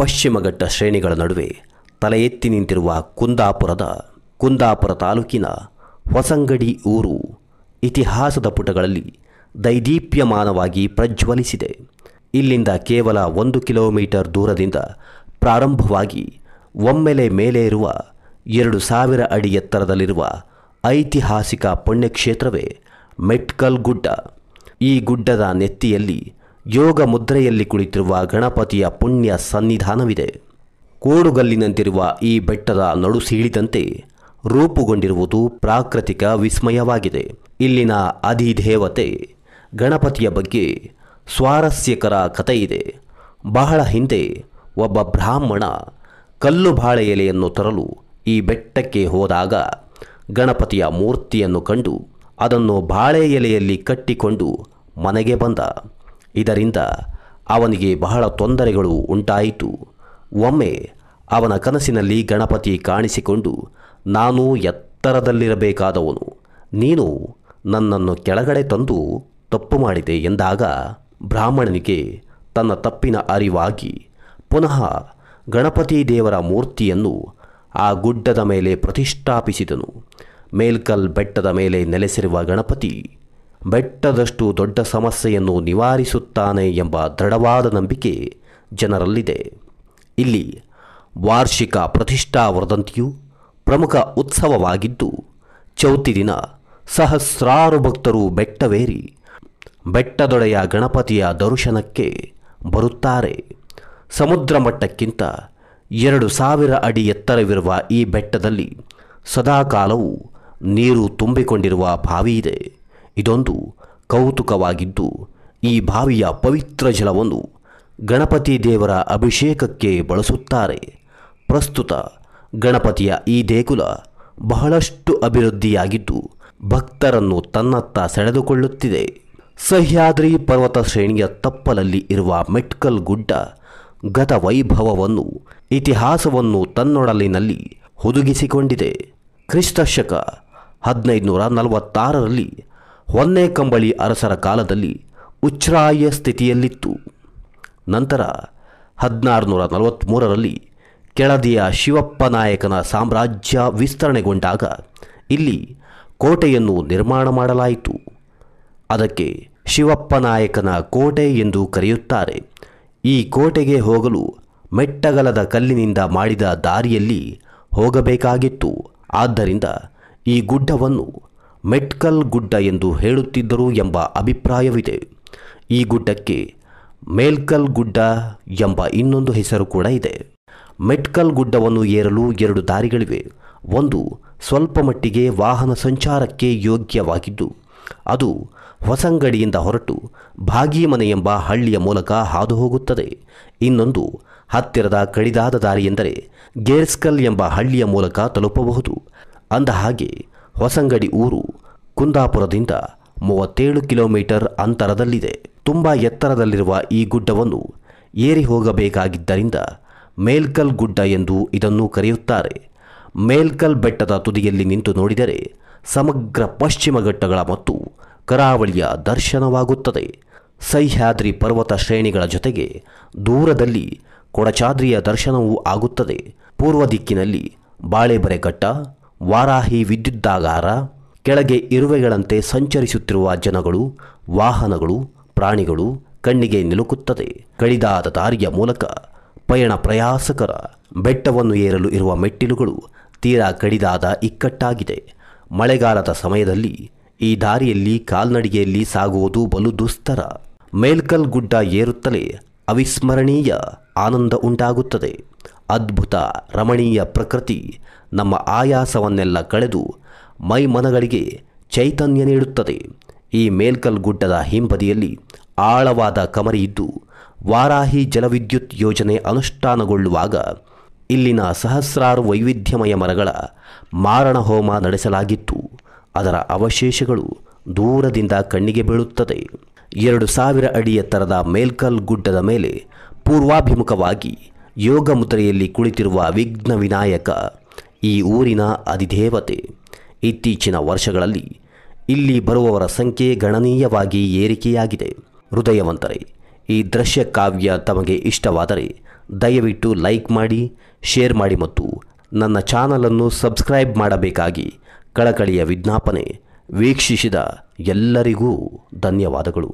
ಪಶ್ಚಿಮಘಟ್ಟ ಶ್ರೇಣಿಗಳ ನಡುವೆ ತಲೆ ಎತ್ತಿ ನಿಂತಿರುವ ಕುಂದಾಪುರದ ಕುಂದಾಪುರ ತಾಲೂಕಿನ ಹೊಸಂಗಡಿ ಊರು ಇತಿಹಾಸದ ಪುಟಗಳಲ್ಲಿ ದೈದೀಪ್ಯಮಾನವಾಗಿ ಪ್ರಜ್ವಲಿಸಿದೆ ಇಲ್ಲಿಂದ ಕೇವಲ ಒಂದು ಕಿಲೋಮೀಟರ್ ದೂರದಿಂದ ಪ್ರಾರಂಭವಾಗಿ ಒಮ್ಮೆಲೆ ಮೇಲೆ ಇರುವ ಎರಡು ಸಾವಿರ ಅಡಿ ಎತ್ತರದಲ್ಲಿರುವ ಐತಿಹಾಸಿಕ ಪುಣ್ಯಕ್ಷೇತ್ರವೇ ಮೆಟ್ಕಲ್ ಗುಡ್ಡ ಈ ಗುಡ್ಡದ ನೆತ್ತಿಯಲ್ಲಿ ಯೋಗ ಮುದ್ರೆಯಲ್ಲಿ ಕುಳಿತಿರುವ ಗಣಪತಿಯ ಪುಣ್ಯ ಸನ್ನಿಧಾನವಿದೆ ಕೋಡುಗಲ್ಲಿನಂತಿರುವ ಈ ಬೆಟ್ಟದ ನಡು ಸೀಳಿದಂತೆ ರೂಪುಗೊಂಡಿರುವುದು ಪ್ರಾಕೃತಿಕ ವಿಸ್ಮಯವಾಗಿದೆ ಇಲ್ಲಿನ ಅಧಿದೇವತೆ ಗಣಪತಿಯ ಬಗ್ಗೆ ಸ್ವಾರಸ್ಯಕರ ಕಥೆಯಿದೆ ಬಹಳ ಹಿಂದೆ ಒಬ್ಬ ಬ್ರಾಹ್ಮಣ ಕಲ್ಲು ಬಾಳೆ ಎಲೆಯನ್ನು ತರಲು ಈ ಬೆಟ್ಟಕ್ಕೆ ಹೋದಾಗ ಗಣಪತಿಯ ಮೂರ್ತಿಯನ್ನು ಕಂಡು ಅದನ್ನು ಬಾಳೆ ಎಲೆಯಲ್ಲಿ ಕಟ್ಟಿಕೊಂಡು ಮನೆಗೆ ಬಂದ ಇದರಿಂದ ಅವನಿಗೆ ಬಹಳ ತೊಂದರೆಗಳು ಉಂಟಾಯಿತು ಒಮ್ಮೆ ಅವನ ಕನಸಿನಲ್ಲಿ ಗಣಪತಿ ಕಾಣಿಸಿಕೊಂಡು ನಾನು ಎತ್ತರದಲ್ಲಿರಬೇಕಾದವನು ನೀನು ನನ್ನನ್ನು ಕೆಳಗಡೆ ತಂದು ತಪ್ಪು ಮಾಡಿದೆ ಎಂದಾಗ ಬ್ರಾಹ್ಮಣನಿಗೆ ತನ್ನ ತಪ್ಪಿನ ಅರಿವಾಗಿ ಪುನಃ ಗಣಪತಿ ದೇವರ ಮೂರ್ತಿಯನ್ನು ಆ ಗುಡ್ಡದ ಮೇಲೆ ಪ್ರತಿಷ್ಠಾಪಿಸಿದನು ಮೇಲ್ಕಲ್ ಬೆಟ್ಟದ ಮೇಲೆ ನೆಲೆಸಿರುವ ಗಣಪತಿ ಬೆಟ್ಟದಷ್ಟು ದೊಡ್ಡ ಸಮಸ್ಯೆಯನ್ನು ನಿವಾರಿಸುತ್ತಾನೆ ಎಂಬ ದೃಢವಾದ ನಂಬಿಕೆ ಜನರಲ್ಲಿದೆ ಇಲ್ಲಿ ವಾರ್ಷಿಕ ಪ್ರತಿಷ್ಠಾ ವರ್ಧಂತಿಯು ಪ್ರಮುಖ ಉತ್ಸವವಾಗಿದ್ದು ಚೌತಿ ದಿನ ಸಹಸ್ರಾರು ಭಕ್ತರು ಬೆಟ್ಟವೇರಿ ಬೆಟ್ಟದೊಡೆಯ ಗಣಪತಿಯ ದರ್ಶನಕ್ಕೆ ಬರುತ್ತಾರೆ ಸಮುದ್ರ ಮಟ್ಟಕ್ಕಿಂತ ಎರಡು ಸಾವಿರ ಅಡಿ ಎತ್ತರವಿರುವ ಈ ಬೆಟ್ಟದಲ್ಲಿ ಸದಾಕಾಲವೂ ನೀರು ತುಂಬಿಕೊಂಡಿರುವ ಬಾವಿಯಿದೆ ಇದೊಂದು ಕೌತುಕವಾಗಿದ್ದು ಈ ಬಾವಿಯ ಪವಿತ್ರ ಜಲವನ್ನು ಗಣಪತಿ ದೇವರ ಅಭಿಷೇಕಕ್ಕೆ ಬಳಸುತ್ತಾರೆ ಪ್ರಸ್ತುತ ಗಣಪತಿಯ ಈ ದೇಗುಲ ಬಹಳಷ್ಟು ಅಭಿವೃದ್ಧಿಯಾಗಿದ್ದು ಭಕ್ತರನ್ನು ತನ್ನತ್ತ ಸೆಳೆದುಕೊಳ್ಳುತ್ತಿದೆ ಸಹ್ಯಾದ್ರಿ ಪರ್ವತ ಶ್ರೇಣಿಯ ತಪ್ಪಲಲ್ಲಿ ಇರುವ ಮೆಟ್ಕಲ್ ಗುಡ್ಡ ಗತ ವೈಭವವನ್ನು ಇತಿಹಾಸವನ್ನು ತನ್ನೊಡಲಿನಲ್ಲಿ ಹುದುಗಿಸಿಕೊಂಡಿದೆ ಕ್ರಿಸ್ತಶಕ ನೂರ ನಲವತ್ತಾರರಲ್ಲಿ ಕಂಬಳಿ ಅರಸರ ಕಾಲದಲ್ಲಿ ಉಚ್ಛ್ರಾಯ ಸ್ಥಿತಿಯಲ್ಲಿತ್ತು ನಂತರ ನೂರ ನಲವತ್ತ್ಮೂರರಲ್ಲಿ ಕೆಳದಿಯ ಶಿವಪ್ಪ ನಾಯಕನ ಸಾಮ್ರಾಜ್ಯ ವಿಸ್ತರಣೆಗೊಂಡಾಗ ಇಲ್ಲಿ ಕೋಟೆಯನ್ನು ನಿರ್ಮಾಣ ಮಾಡಲಾಯಿತು ಅದಕ್ಕೆ ಶಿವಪ್ಪ ನಾಯಕನ ಕೋಟೆ ಎಂದು ಕರೆಯುತ್ತಾರೆ ಈ ಕೋಟೆಗೆ ಹೋಗಲು ಮೆಟ್ಟಗಲದ ಕಲ್ಲಿನಿಂದ ಮಾಡಿದ ದಾರಿಯಲ್ಲಿ ಹೋಗಬೇಕಾಗಿತ್ತು ಆದ್ದರಿಂದ ಈ ಗುಡ್ಡವನ್ನು ಮೆಟ್ಕಲ್ ಗುಡ್ಡ ಎಂದು ಹೇಳುತ್ತಿದ್ದರು ಎಂಬ ಅಭಿಪ್ರಾಯವಿದೆ ಈ ಗುಡ್ಡಕ್ಕೆ ಮೇಲ್ಕಲ್ ಗುಡ್ಡ ಎಂಬ ಇನ್ನೊಂದು ಹೆಸರು ಕೂಡ ಇದೆ ಮೆಟ್ಕಲ್ ಗುಡ್ಡವನ್ನು ಏರಲು ಎರಡು ದಾರಿಗಳಿವೆ ಒಂದು ಸ್ವಲ್ಪ ಮಟ್ಟಿಗೆ ವಾಹನ ಸಂಚಾರಕ್ಕೆ ಯೋಗ್ಯವಾಗಿದ್ದು ಅದು ಹೊಸಂಗಡಿಯಿಂದ ಹೊರಟು ಭಾಗಿಮನೆ ಎಂಬ ಹಳ್ಳಿಯ ಮೂಲಕ ಹಾದು ಹೋಗುತ್ತದೆ ಇನ್ನೊಂದು ಹತ್ತಿರದ ಕಡಿದಾದ ದಾರಿಯೆಂದರೆ ಗೇರ್ಸ್ಕಲ್ ಎಂಬ ಹಳ್ಳಿಯ ಮೂಲಕ ತಲುಪಬಹುದು ಅಂದ ಹಾಗೆ ಹೊಸಂಗಡಿ ಊರು ಕುಂದಾಪುರದಿಂದ ಮೂವತ್ತೇಳು ಕಿಲೋಮೀಟರ್ ಅಂತರದಲ್ಲಿದೆ ತುಂಬ ಎತ್ತರದಲ್ಲಿರುವ ಈ ಗುಡ್ಡವನ್ನು ಏರಿ ಹೋಗಬೇಕಾಗಿದ್ದರಿಂದ ಮೇಲ್ಕಲ್ ಗುಡ್ಡ ಎಂದು ಇದನ್ನು ಕರೆಯುತ್ತಾರೆ ಮೇಲ್ಕಲ್ ಬೆಟ್ಟದ ತುದಿಯಲ್ಲಿ ನಿಂತು ನೋಡಿದರೆ ಸಮಗ್ರ ಪಶ್ಚಿಮ ಘಟ್ಟಗಳ ಮತ್ತು ಕರಾವಳಿಯ ದರ್ಶನವಾಗುತ್ತದೆ ಸಹ್ಯಾದ್ರಿ ಪರ್ವತ ಶ್ರೇಣಿಗಳ ಜೊತೆಗೆ ದೂರದಲ್ಲಿ ಕೊಡಚಾದ್ರಿಯ ದರ್ಶನವೂ ಆಗುತ್ತದೆ ಪೂರ್ವ ದಿಕ್ಕಿನಲ್ಲಿ ಬಾಳೆಬರೆ ಘಟ್ಟ ವಾರಾಹಿ ವಿದ್ಯುದ್ದಾಗಾರ ಕೆಳಗೆ ಇರುವೆಗಳಂತೆ ಸಂಚರಿಸುತ್ತಿರುವ ಜನಗಳು ವಾಹನಗಳು ಪ್ರಾಣಿಗಳು ಕಣ್ಣಿಗೆ ನಿಲುಕುತ್ತದೆ ಕಡಿದಾದ ದಾರಿಯ ಮೂಲಕ ಪಯಣ ಪ್ರಯಾಸಕರ ಬೆಟ್ಟವನ್ನು ಏರಲು ಇರುವ ಮೆಟ್ಟಿಲುಗಳು ತೀರಾ ಕಡಿದಾದ ಇಕ್ಕಟ್ಟಾಗಿದೆ ಮಳೆಗಾಲದ ಸಮಯದಲ್ಲಿ ಈ ದಾರಿಯಲ್ಲಿ ಕಾಲ್ನಡಿಗೆಯಲ್ಲಿ ಸಾಗುವುದು ಬಲು ದುಸ್ತರ ಮೇಲ್ಕಲ್ ಗುಡ್ಡ ಏರುತ್ತಲೇ ಅವಿಸ್ಮರಣೀಯ ಆನಂದ ಉಂಟಾಗುತ್ತದೆ ಅದ್ಭುತ ರಮಣೀಯ ಪ್ರಕೃತಿ ನಮ್ಮ ಆಯಾಸವನ್ನೆಲ್ಲ ಕಳೆದು ಮೈ ಮನಗಳಿಗೆ ಚೈತನ್ಯ ನೀಡುತ್ತದೆ ಈ ಮೇಲ್ಕಲ್ ಗುಡ್ಡದ ಹಿಂಬದಿಯಲ್ಲಿ ಆಳವಾದ ಕಮರಿಯಿದ್ದು ವಾರಾಹಿ ಜಲವಿದ್ಯುತ್ ಯೋಜನೆ ಅನುಷ್ಠಾನಗೊಳ್ಳುವಾಗ ಇಲ್ಲಿನ ಸಹಸ್ರಾರು ವೈವಿಧ್ಯಮಯ ಮರಗಳ ಮಾರಣ ಹೋಮ ನಡೆಸಲಾಗಿತ್ತು ಅದರ ಅವಶೇಷಗಳು ದೂರದಿಂದ ಕಣ್ಣಿಗೆ ಬೀಳುತ್ತದೆ ಎರಡು ಸಾವಿರ ಅಡಿ ಎತ್ತರದ ಮೇಲ್ಕಲ್ ಗುಡ್ಡದ ಮೇಲೆ ಪೂರ್ವಾಭಿಮುಖವಾಗಿ ಯೋಗ ಮುದ್ರೆಯಲ್ಲಿ ಕುಳಿತಿರುವ ವಿಘ್ನ ವಿನಾಯಕ ಈ ಊರಿನ ಅಧಿದೇವತೆ ಇತ್ತೀಚಿನ ವರ್ಷಗಳಲ್ಲಿ ಇಲ್ಲಿ ಬರುವವರ ಸಂಖ್ಯೆ ಗಣನೀಯವಾಗಿ ಏರಿಕೆಯಾಗಿದೆ ಹೃದಯವಂತರೆ ಈ ದೃಶ್ಯ ಕಾವ್ಯ ತಮಗೆ ಇಷ್ಟವಾದರೆ ದಯವಿಟ್ಟು ಲೈಕ್ ಮಾಡಿ ಶೇರ್ ಮಾಡಿ ಮತ್ತು ನನ್ನ ಚಾನಲನ್ನು ಸಬ್ಸ್ಕ್ರೈಬ್ ಮಾಡಬೇಕಾಗಿ ಕಳಕಳಿಯ ವಿಜ್ಞಾಪನೆ ವೀಕ್ಷಿಸಿದ ಎಲ್ಲರಿಗೂ ಧನ್ಯವಾದಗಳು